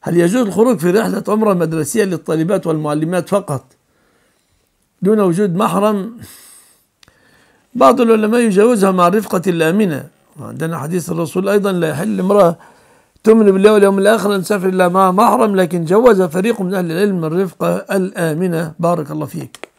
هل يجوز الخروج في رحلة عمرة مدرسية للطالبات والمعلمات فقط دون وجود محرم بعض العلماء يجاوزها مع الرفقة الآمنة وعندنا حديث الرسول أيضا لا يحل امرأة تؤمن بالله واليوم الآخر أن تسافر إلا مع محرم لكن جوز فريق من أهل العلم الرفقة الآمنة بارك الله فيك